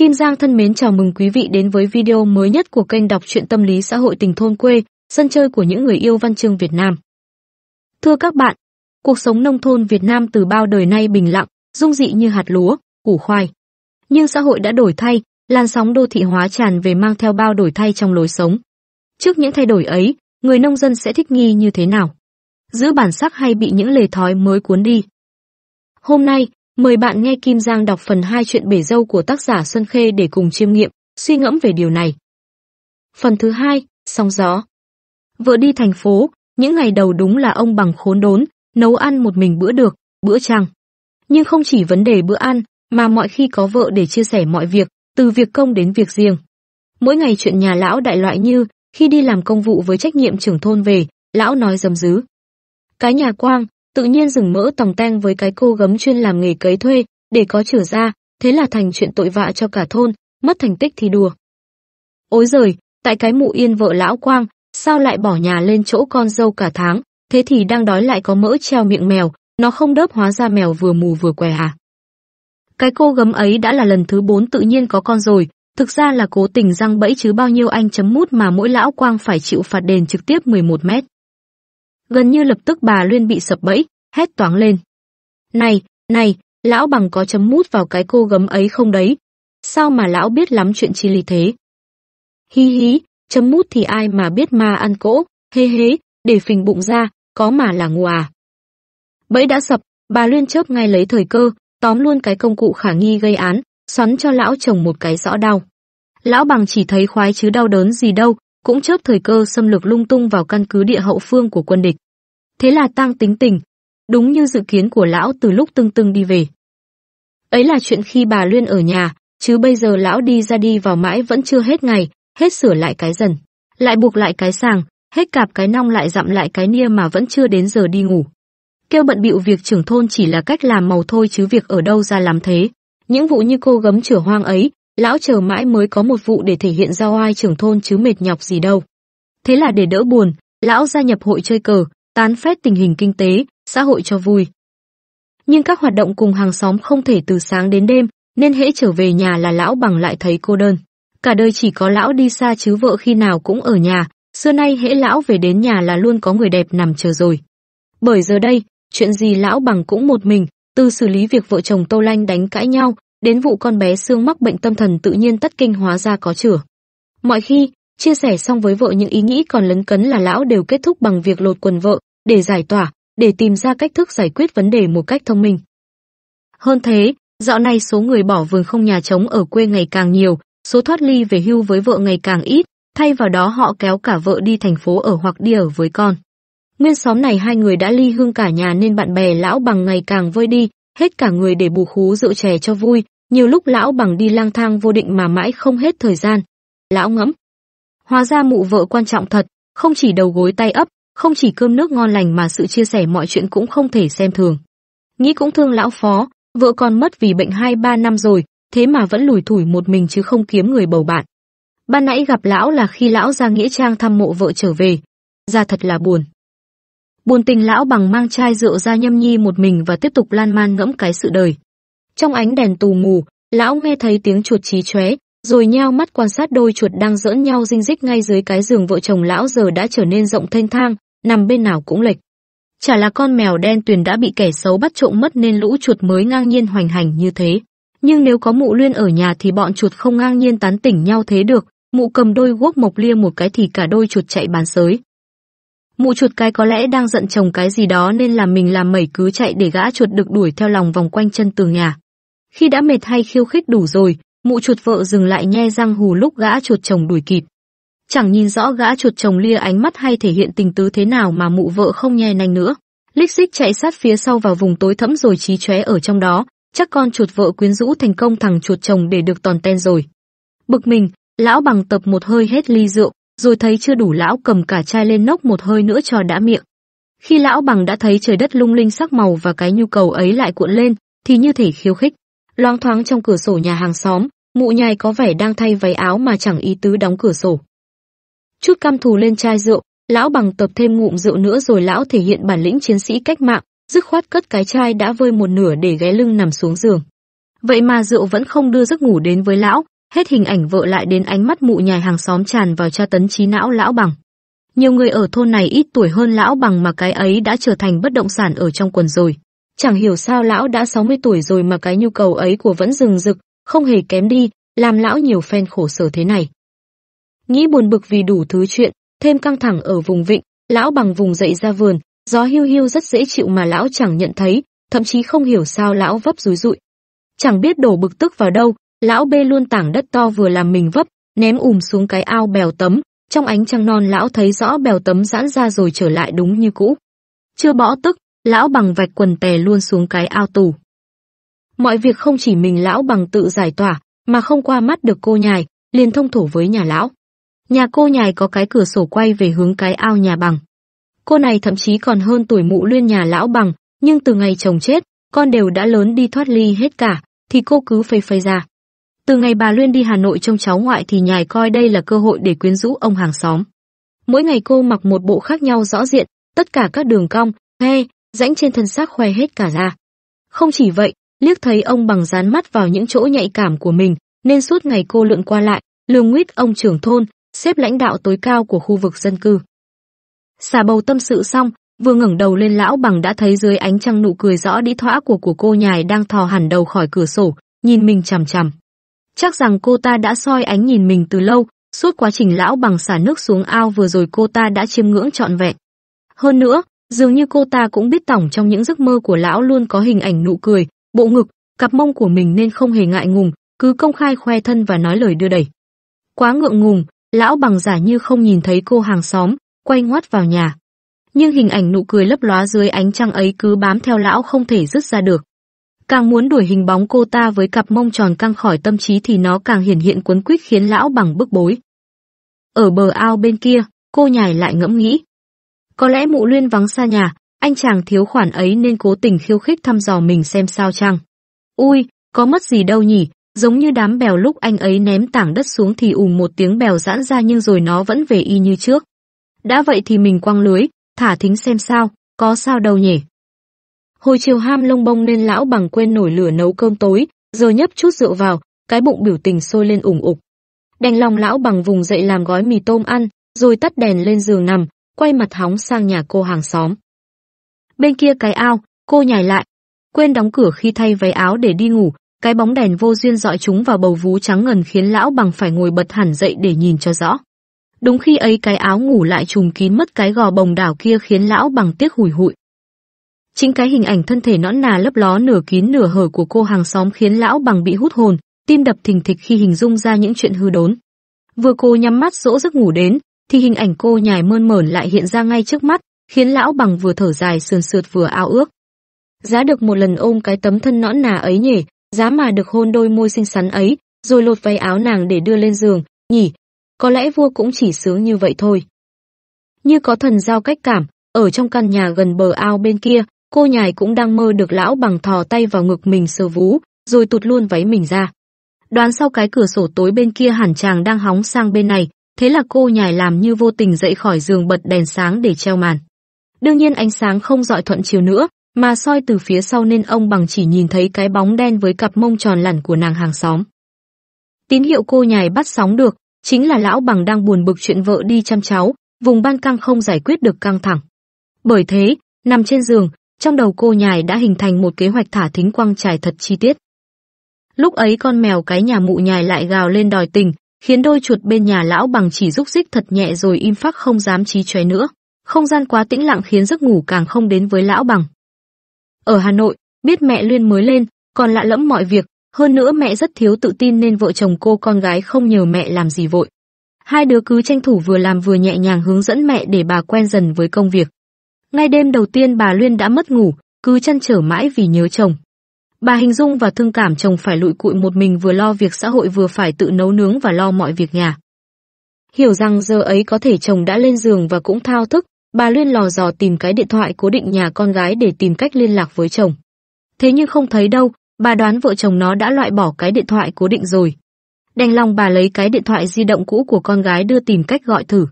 Kim Giang thân mến chào mừng quý vị đến với video mới nhất của kênh đọc truyện tâm lý xã hội tình thôn quê, sân chơi của những người yêu văn chương Việt Nam. Thưa các bạn, cuộc sống nông thôn Việt Nam từ bao đời nay bình lặng, dung dị như hạt lúa, củ khoai. Nhưng xã hội đã đổi thay, làn sóng đô thị hóa tràn về mang theo bao đổi thay trong lối sống. Trước những thay đổi ấy, người nông dân sẽ thích nghi như thế nào? Giữ bản sắc hay bị những lề thói mới cuốn đi? Hôm nay, Mời bạn nghe Kim Giang đọc phần 2 chuyện bể dâu của tác giả Xuân Khê để cùng chiêm nghiệm, suy ngẫm về điều này. Phần thứ 2, Sóng gió. Vợ đi thành phố, những ngày đầu đúng là ông bằng khốn đốn, nấu ăn một mình bữa được, bữa chăng. Nhưng không chỉ vấn đề bữa ăn, mà mọi khi có vợ để chia sẻ mọi việc, từ việc công đến việc riêng. Mỗi ngày chuyện nhà lão đại loại như, khi đi làm công vụ với trách nhiệm trưởng thôn về, lão nói dầm dứ. Cái nhà quang, tự nhiên rừng mỡ tòng tang với cái cô gấm chuyên làm nghề cấy thuê, để có trở ra, thế là thành chuyện tội vạ cho cả thôn, mất thành tích thì đùa. Ôi giời, tại cái mụ yên vợ lão quang, sao lại bỏ nhà lên chỗ con dâu cả tháng, thế thì đang đói lại có mỡ treo miệng mèo, nó không đớp hóa ra mèo vừa mù vừa què à. Cái cô gấm ấy đã là lần thứ bốn tự nhiên có con rồi, thực ra là cố tình răng bẫy chứ bao nhiêu anh chấm mút mà mỗi lão quang phải chịu phạt đền trực tiếp 11 mét. Gần như lập tức bà Luyên bị sập bẫy, hét toáng lên. Này, này, lão bằng có chấm mút vào cái cô gấm ấy không đấy? Sao mà lão biết lắm chuyện chi lý thế? Hí hí, chấm mút thì ai mà biết ma ăn cỗ, hê hế, để phình bụng ra, có mà là ngu à. Bẫy đã sập, bà Luyên chớp ngay lấy thời cơ, tóm luôn cái công cụ khả nghi gây án, xoắn cho lão chồng một cái rõ đau. Lão bằng chỉ thấy khoái chứ đau đớn gì đâu, cũng chớp thời cơ xâm lược lung tung vào căn cứ địa hậu phương của quân địch. Thế là tăng tính tình, đúng như dự kiến của lão từ lúc tương tương đi về. Ấy là chuyện khi bà Luyên ở nhà, chứ bây giờ lão đi ra đi vào mãi vẫn chưa hết ngày, hết sửa lại cái dần, lại buộc lại cái sàng, hết cạp cái nong lại dặm lại cái nia mà vẫn chưa đến giờ đi ngủ. Kêu bận bịu việc trưởng thôn chỉ là cách làm màu thôi chứ việc ở đâu ra làm thế. Những vụ như cô gấm chửa hoang ấy, lão chờ mãi mới có một vụ để thể hiện ra oai trưởng thôn chứ mệt nhọc gì đâu. Thế là để đỡ buồn, lão gia nhập hội chơi cờ, tán phét tình hình kinh tế, xã hội cho vui. Nhưng các hoạt động cùng hàng xóm không thể từ sáng đến đêm, nên hễ trở về nhà là lão bằng lại thấy cô đơn. Cả đời chỉ có lão đi xa chứ vợ khi nào cũng ở nhà, xưa nay hễ lão về đến nhà là luôn có người đẹp nằm chờ rồi. Bởi giờ đây, chuyện gì lão bằng cũng một mình, từ xử lý việc vợ chồng Tô Lanh đánh cãi nhau, đến vụ con bé xương mắc bệnh tâm thần tự nhiên tất kinh hóa ra có chữa. Mọi khi, chia sẻ xong với vợ những ý nghĩ còn lấn cấn là lão đều kết thúc bằng việc lột quần vợ, để giải tỏa, để tìm ra cách thức giải quyết vấn đề một cách thông minh. Hơn thế, dạo này số người bỏ vườn không nhà trống ở quê ngày càng nhiều, số thoát ly về hưu với vợ ngày càng ít, thay vào đó họ kéo cả vợ đi thành phố ở hoặc đi ở với con. Nguyên xóm này hai người đã ly hương cả nhà nên bạn bè lão bằng ngày càng vơi đi, hết cả người để bù khú rượu chè cho vui, nhiều lúc lão bằng đi lang thang vô định mà mãi không hết thời gian. Lão ngẫm, hóa ra mụ vợ quan trọng thật, không chỉ đầu gối tay ấp, không chỉ cơm nước ngon lành mà sự chia sẻ mọi chuyện cũng không thể xem thường. Nghĩ cũng thương lão phó, vợ còn mất vì bệnh 2-3 năm rồi, thế mà vẫn lủi thủi một mình chứ không kiếm người bầu bạn. Ban nãy gặp lão là khi lão ra nghĩa trang thăm mộ vợ trở về. Ra thật là buồn. Buồn tình lão bằng mang chai rượu ra nhâm nhi một mình và tiếp tục lan man ngẫm cái sự đời. Trong ánh đèn tù mù, lão nghe thấy tiếng chuột chí chóe, rồi nheo mắt quan sát đôi chuột đang giỡn nhau dinh dích ngay dưới cái giường vợ chồng lão giờ đã trở nên rộng thênh thang, nằm bên nào cũng lệch. Chả là con mèo đen tuyền đã bị kẻ xấu bắt trộm mất nên lũ chuột mới ngang nhiên hoành hành như thế. Nhưng nếu có mụ luyên ở nhà thì bọn chuột không ngang nhiên tán tỉnh nhau thế được, mụ cầm đôi guốc mộc lia một cái thì cả đôi chuột chạy bán sới. Mụ chuột cái có lẽ đang giận chồng cái gì đó nên làm mình làm mẩy cứ chạy để gã chuột được đuổi theo lòng vòng quanh chân tường nhà. Khi đã mệt hay khiêu khích đủ rồi, mụ chuột vợ dừng lại nhe răng hù lúc gã chuột chồng đuổi kịp. Chẳng nhìn rõ gã chuột chồng lia ánh mắt hay thể hiện tình tứ thế nào mà mụ vợ không nhe nanh nữa. Lích xích chạy sát phía sau vào vùng tối thẫm rồi trí chóe ở trong đó, chắc con chuột vợ quyến rũ thành công thằng chuột chồng để được toàn ten rồi. Bực mình, lão bằng tập một hơi hết ly rượu, rồi thấy chưa đủ lão cầm cả chai lên nốc một hơi nữa cho đã miệng. Khi lão bằng đã thấy trời đất lung linh sắc màu và cái nhu cầu ấy lại cuộn lên, thì như thể khiêu khích. loáng thoáng trong cửa sổ nhà hàng xóm, mụ nhai có vẻ đang thay váy áo mà chẳng ý tứ đóng cửa sổ. Chút cam thù lên chai rượu, lão bằng tập thêm ngụm rượu nữa rồi lão thể hiện bản lĩnh chiến sĩ cách mạng, dứt khoát cất cái chai đã vơi một nửa để ghé lưng nằm xuống giường. Vậy mà rượu vẫn không đưa giấc ngủ đến với lão, Hết hình ảnh vợ lại đến ánh mắt mụ nhài hàng xóm tràn vào tra tấn trí não lão bằng. Nhiều người ở thôn này ít tuổi hơn lão bằng mà cái ấy đã trở thành bất động sản ở trong quần rồi. Chẳng hiểu sao lão đã 60 tuổi rồi mà cái nhu cầu ấy của vẫn rừng rực, không hề kém đi, làm lão nhiều phen khổ sở thế này. Nghĩ buồn bực vì đủ thứ chuyện, thêm căng thẳng ở vùng vịnh, lão bằng vùng dậy ra vườn, gió hiu hiu rất dễ chịu mà lão chẳng nhận thấy, thậm chí không hiểu sao lão vấp rúi rụi. Chẳng biết đổ bực tức vào đâu, Lão bê luôn tảng đất to vừa làm mình vấp, ném ùm xuống cái ao bèo tấm, trong ánh trăng non lão thấy rõ bèo tấm giãn ra rồi trở lại đúng như cũ. Chưa bỏ tức, lão bằng vạch quần tè luôn xuống cái ao tù. Mọi việc không chỉ mình lão bằng tự giải tỏa, mà không qua mắt được cô nhài, liền thông thổ với nhà lão. Nhà cô nhài có cái cửa sổ quay về hướng cái ao nhà bằng. Cô này thậm chí còn hơn tuổi mụ luyên nhà lão bằng, nhưng từ ngày chồng chết, con đều đã lớn đi thoát ly hết cả, thì cô cứ phây phây ra. Từ ngày bà Luyên đi Hà Nội trông cháu ngoại thì nhài coi đây là cơ hội để quyến rũ ông hàng xóm. Mỗi ngày cô mặc một bộ khác nhau rõ diện, tất cả các đường cong, he, rãnh trên thân xác khoe hết cả ra. Không chỉ vậy, liếc thấy ông bằng dán mắt vào những chỗ nhạy cảm của mình, nên suốt ngày cô lượn qua lại, lường nguyết ông trưởng thôn, xếp lãnh đạo tối cao của khu vực dân cư. Xà bầu tâm sự xong, vừa ngẩng đầu lên lão bằng đã thấy dưới ánh trăng nụ cười rõ đi thỏa của của cô nhài đang thò hẳn đầu khỏi cửa sổ, nhìn mình chằm chằm. Chắc rằng cô ta đã soi ánh nhìn mình từ lâu, suốt quá trình lão bằng xả nước xuống ao vừa rồi cô ta đã chiêm ngưỡng trọn vẹn. Hơn nữa, dường như cô ta cũng biết tổng trong những giấc mơ của lão luôn có hình ảnh nụ cười, bộ ngực, cặp mông của mình nên không hề ngại ngùng, cứ công khai khoe thân và nói lời đưa đẩy. Quá ngượng ngùng, lão bằng giả như không nhìn thấy cô hàng xóm, quay ngoắt vào nhà. Nhưng hình ảnh nụ cười lấp lóa dưới ánh trăng ấy cứ bám theo lão không thể dứt ra được. Càng muốn đuổi hình bóng cô ta với cặp mông tròn căng khỏi tâm trí thì nó càng hiển hiện cuốn quýt khiến lão bằng bức bối. Ở bờ ao bên kia, cô nhài lại ngẫm nghĩ. Có lẽ mụ luyên vắng xa nhà, anh chàng thiếu khoản ấy nên cố tình khiêu khích thăm dò mình xem sao chăng. Ui, có mất gì đâu nhỉ, giống như đám bèo lúc anh ấy ném tảng đất xuống thì ùm một tiếng bèo giãn ra nhưng rồi nó vẫn về y như trước. Đã vậy thì mình quăng lưới, thả thính xem sao, có sao đâu nhỉ. Hồi chiều ham lông bông nên lão bằng quên nổi lửa nấu cơm tối, giờ nhấp chút rượu vào, cái bụng biểu tình sôi lên ủng ục. Đành lòng lão bằng vùng dậy làm gói mì tôm ăn, rồi tắt đèn lên giường nằm, quay mặt hóng sang nhà cô hàng xóm. Bên kia cái ao, cô nhảy lại, quên đóng cửa khi thay váy áo để đi ngủ, cái bóng đèn vô duyên dọi chúng vào bầu vú trắng ngần khiến lão bằng phải ngồi bật hẳn dậy để nhìn cho rõ. Đúng khi ấy cái áo ngủ lại trùm kín mất cái gò bồng đảo kia khiến lão bằng tiếc hủi hụi. Chính cái hình ảnh thân thể nõn nà lấp ló nửa kín nửa hở của cô hàng xóm khiến lão bằng bị hút hồn, tim đập thình thịch khi hình dung ra những chuyện hư đốn. Vừa cô nhắm mắt dỗ giấc ngủ đến, thì hình ảnh cô nhài mơn mởn lại hiện ra ngay trước mắt, khiến lão bằng vừa thở dài sườn sượt vừa ao ước. Giá được một lần ôm cái tấm thân nõn nà ấy nhỉ, giá mà được hôn đôi môi xinh xắn ấy, rồi lột váy áo nàng để đưa lên giường, nhỉ, có lẽ vua cũng chỉ sướng như vậy thôi. Như có thần giao cách cảm, ở trong căn nhà gần bờ ao bên kia, Cô nhài cũng đang mơ được lão bằng thò tay vào ngực mình sờ vú, rồi tụt luôn váy mình ra. Đoán sau cái cửa sổ tối bên kia hẳn chàng đang hóng sang bên này, thế là cô nhài làm như vô tình dậy khỏi giường bật đèn sáng để treo màn. Đương nhiên ánh sáng không dọi thuận chiều nữa, mà soi từ phía sau nên ông bằng chỉ nhìn thấy cái bóng đen với cặp mông tròn lẳn của nàng hàng xóm. Tín hiệu cô nhài bắt sóng được, chính là lão bằng đang buồn bực chuyện vợ đi chăm cháu, vùng ban căng không giải quyết được căng thẳng. Bởi thế, nằm trên giường, trong đầu cô nhài đã hình thành một kế hoạch thả thính quang trải thật chi tiết. Lúc ấy con mèo cái nhà mụ nhài lại gào lên đòi tình, khiến đôi chuột bên nhà lão bằng chỉ rúc rích thật nhẹ rồi im phắc không dám trí chóe nữa. Không gian quá tĩnh lặng khiến giấc ngủ càng không đến với lão bằng. Ở Hà Nội, biết mẹ Luyên mới lên, còn lạ lẫm mọi việc, hơn nữa mẹ rất thiếu tự tin nên vợ chồng cô con gái không nhờ mẹ làm gì vội. Hai đứa cứ tranh thủ vừa làm vừa nhẹ nhàng hướng dẫn mẹ để bà quen dần với công việc. Ngay đêm đầu tiên bà Luyên đã mất ngủ, cứ chăn trở mãi vì nhớ chồng. Bà hình dung và thương cảm chồng phải lụi cụi một mình vừa lo việc xã hội vừa phải tự nấu nướng và lo mọi việc nhà. Hiểu rằng giờ ấy có thể chồng đã lên giường và cũng thao thức, bà Luyên lò dò tìm cái điện thoại cố định nhà con gái để tìm cách liên lạc với chồng. Thế nhưng không thấy đâu, bà đoán vợ chồng nó đã loại bỏ cái điện thoại cố định rồi. Đành lòng bà lấy cái điện thoại di động cũ của con gái đưa tìm cách gọi thử.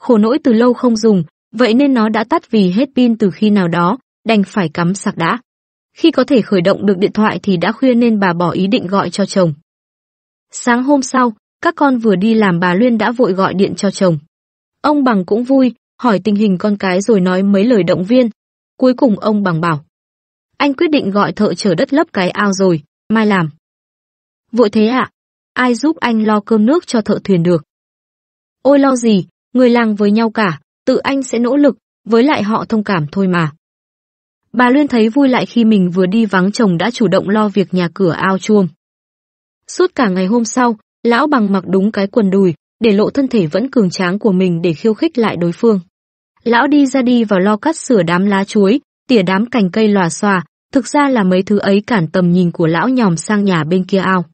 Khổ nỗi từ lâu không dùng, Vậy nên nó đã tắt vì hết pin từ khi nào đó, đành phải cắm sạc đã. Khi có thể khởi động được điện thoại thì đã khuya nên bà bỏ ý định gọi cho chồng. Sáng hôm sau, các con vừa đi làm bà Luyên đã vội gọi điện cho chồng. Ông Bằng cũng vui, hỏi tình hình con cái rồi nói mấy lời động viên. Cuối cùng ông Bằng bảo. Anh quyết định gọi thợ chở đất lấp cái ao rồi, mai làm. Vội thế ạ, à? ai giúp anh lo cơm nước cho thợ thuyền được? Ôi lo gì, người làng với nhau cả, tự anh sẽ nỗ lực, với lại họ thông cảm thôi mà. Bà Luyên thấy vui lại khi mình vừa đi vắng chồng đã chủ động lo việc nhà cửa ao chuông. Suốt cả ngày hôm sau, lão bằng mặc đúng cái quần đùi, để lộ thân thể vẫn cường tráng của mình để khiêu khích lại đối phương. Lão đi ra đi vào lo cắt sửa đám lá chuối, tỉa đám cành cây lòa xòa, thực ra là mấy thứ ấy cản tầm nhìn của lão nhòm sang nhà bên kia ao.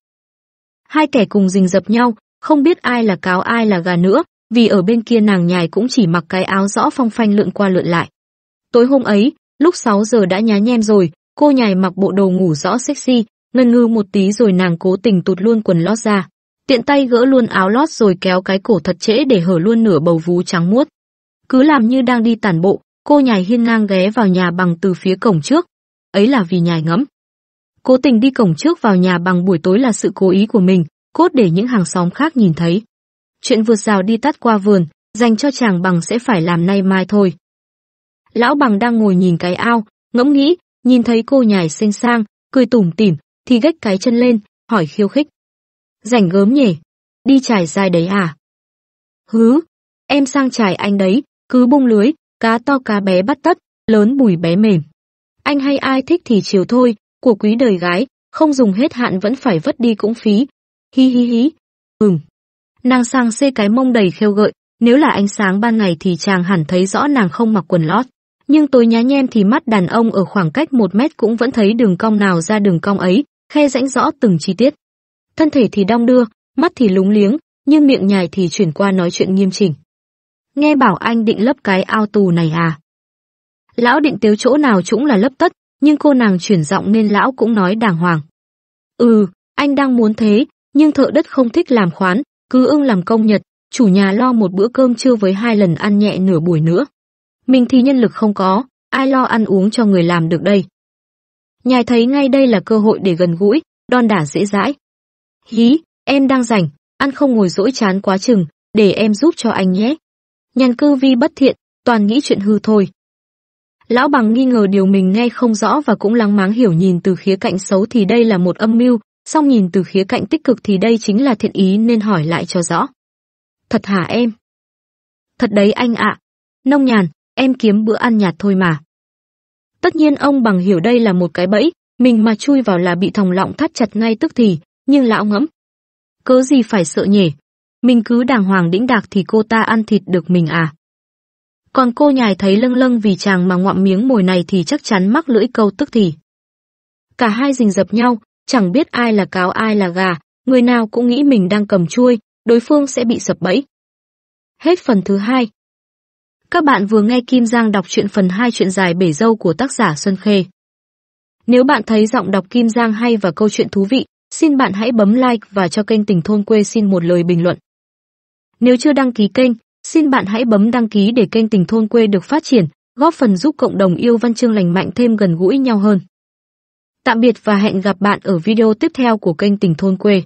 Hai kẻ cùng rình rập nhau, không biết ai là cáo ai là gà nữa, vì ở bên kia nàng nhài cũng chỉ mặc cái áo rõ phong phanh lượn qua lượn lại. Tối hôm ấy, lúc 6 giờ đã nhá nhem rồi, cô nhài mặc bộ đồ ngủ rõ sexy, ngân ngư một tí rồi nàng cố tình tụt luôn quần lót ra. Tiện tay gỡ luôn áo lót rồi kéo cái cổ thật trễ để hở luôn nửa bầu vú trắng muốt. Cứ làm như đang đi tản bộ, cô nhài hiên ngang ghé vào nhà bằng từ phía cổng trước. Ấy là vì nhài ngấm. Cố tình đi cổng trước vào nhà bằng buổi tối là sự cố ý của mình, cốt để những hàng xóm khác nhìn thấy chuyện vượt rào đi tắt qua vườn, dành cho chàng bằng sẽ phải làm nay mai thôi. Lão bằng đang ngồi nhìn cái ao, ngẫm nghĩ, nhìn thấy cô nhảy xinh sang, cười tủm tỉm, thì gách cái chân lên, hỏi khiêu khích. Rảnh gớm nhỉ, đi trải dài đấy à? Hứ, em sang trải anh đấy, cứ bung lưới, cá to cá bé bắt tất, lớn bùi bé mềm. Anh hay ai thích thì chiều thôi, của quý đời gái, không dùng hết hạn vẫn phải vất đi cũng phí. Hi hi hi, ừm. Nàng sang xê cái mông đầy khêu gợi, nếu là ánh sáng ban ngày thì chàng hẳn thấy rõ nàng không mặc quần lót. Nhưng tối nhá nhem thì mắt đàn ông ở khoảng cách một mét cũng vẫn thấy đường cong nào ra đường cong ấy, khe rãnh rõ từng chi tiết. Thân thể thì đong đưa, mắt thì lúng liếng, nhưng miệng nhài thì chuyển qua nói chuyện nghiêm chỉnh. Nghe bảo anh định lấp cái ao tù này à? Lão định tiếu chỗ nào chúng là lấp tất, nhưng cô nàng chuyển giọng nên lão cũng nói đàng hoàng. Ừ, anh đang muốn thế, nhưng thợ đất không thích làm khoán, cứ ưng làm công nhật, chủ nhà lo một bữa cơm trưa với hai lần ăn nhẹ nửa buổi nữa. Mình thì nhân lực không có, ai lo ăn uống cho người làm được đây. Nhài thấy ngay đây là cơ hội để gần gũi, đòn đả dễ dãi. Hí, em đang rảnh, ăn không ngồi dỗi chán quá chừng, để em giúp cho anh nhé. Nhàn cư vi bất thiện, toàn nghĩ chuyện hư thôi. Lão bằng nghi ngờ điều mình nghe không rõ và cũng lăng máng hiểu nhìn từ khía cạnh xấu thì đây là một âm mưu, song nhìn từ khía cạnh tích cực thì đây chính là thiện ý nên hỏi lại cho rõ. Thật hả em? Thật đấy anh ạ. Nông nhàn, em kiếm bữa ăn nhạt thôi mà. Tất nhiên ông bằng hiểu đây là một cái bẫy, mình mà chui vào là bị thòng lọng thắt chặt ngay tức thì, nhưng lão ngẫm. Cớ gì phải sợ nhỉ? Mình cứ đàng hoàng đĩnh đạc thì cô ta ăn thịt được mình à? Còn cô nhài thấy lâng lâng vì chàng mà ngoạm miếng mồi này thì chắc chắn mắc lưỡi câu tức thì. Cả hai rình dập nhau, chẳng biết ai là cáo ai là gà, người nào cũng nghĩ mình đang cầm chuôi, đối phương sẽ bị sập bẫy. Hết phần thứ hai. Các bạn vừa nghe Kim Giang đọc truyện phần 2 truyện dài Bể Dâu của tác giả Xuân Khê. Nếu bạn thấy giọng đọc Kim Giang hay và câu chuyện thú vị, xin bạn hãy bấm like và cho kênh Tình Thôn Quê xin một lời bình luận. Nếu chưa đăng ký kênh, xin bạn hãy bấm đăng ký để kênh Tình Thôn Quê được phát triển, góp phần giúp cộng đồng yêu văn chương lành mạnh thêm gần gũi nhau hơn. Tạm biệt và hẹn gặp bạn ở video tiếp theo của kênh Tình Thôn Quê.